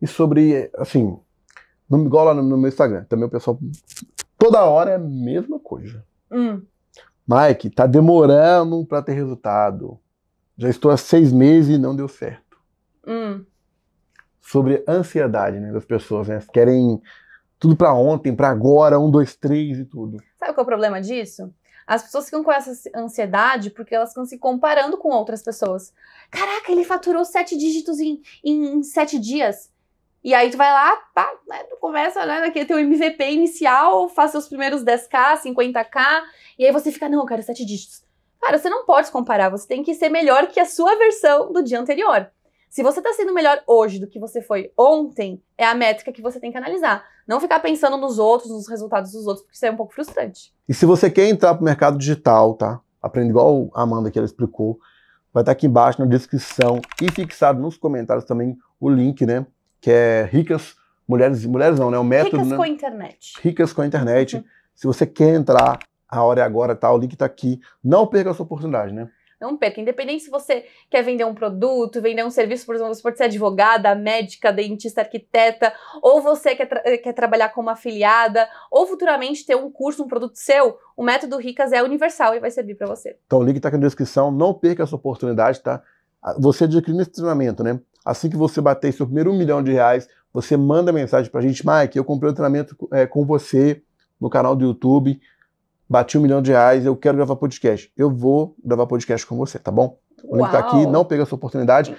e sobre, assim, no, igual lá no, no, meu Instagram, também o pessoal. Toda hora é a mesma coisa. Hum. Mike, tá demorando para ter resultado. Já estou há seis meses e não deu certo. Hum. Sobre ansiedade né, das pessoas, né? Querem tudo para ontem, para agora, um, dois, três e tudo. Sabe qual é o problema disso? As pessoas ficam com essa ansiedade porque elas ficam se comparando com outras pessoas. Caraca, ele faturou sete dígitos em, em sete dias. E aí tu vai lá, pá, né, tu começa, né, naquele teu MVP inicial, faz seus primeiros 10k, 50k, e aí você fica, não, eu quero 7 dígitos. Cara, você não pode comparar, você tem que ser melhor que a sua versão do dia anterior. Se você está sendo melhor hoje do que você foi ontem, é a métrica que você tem que analisar. Não ficar pensando nos outros, nos resultados dos outros, porque isso é um pouco frustrante. E se você quer entrar pro mercado digital, tá? Aprenda igual a Amanda que ela explicou. Vai estar tá aqui embaixo na descrição e fixado nos comentários também o link, né? que é Ricas Mulheres, mulheres não, né? O método. Ricas né? com a internet. Ricas com a internet. Uhum. Se você quer entrar, a hora é agora, tá? O link tá aqui. Não perca sua oportunidade, né? Não perca. Independente se você quer vender um produto, vender um serviço, por exemplo, você pode ser advogada, médica, dentista, arquiteta, ou você quer, tra eh, quer trabalhar como afiliada, ou futuramente ter um curso, um produto seu, o método Ricas é universal e vai servir para você. Então o link tá aqui na descrição. Não perca essa oportunidade, tá? Você adquirindo esse treinamento, né? Assim que você bater seu primeiro um milhão de reais, você manda mensagem para a gente, Mike, eu comprei o um treinamento é, com você no canal do YouTube, bati um milhão de reais, eu quero gravar podcast. Eu vou gravar podcast com você, tá bom? O link está tá aqui, não pega essa oportunidade.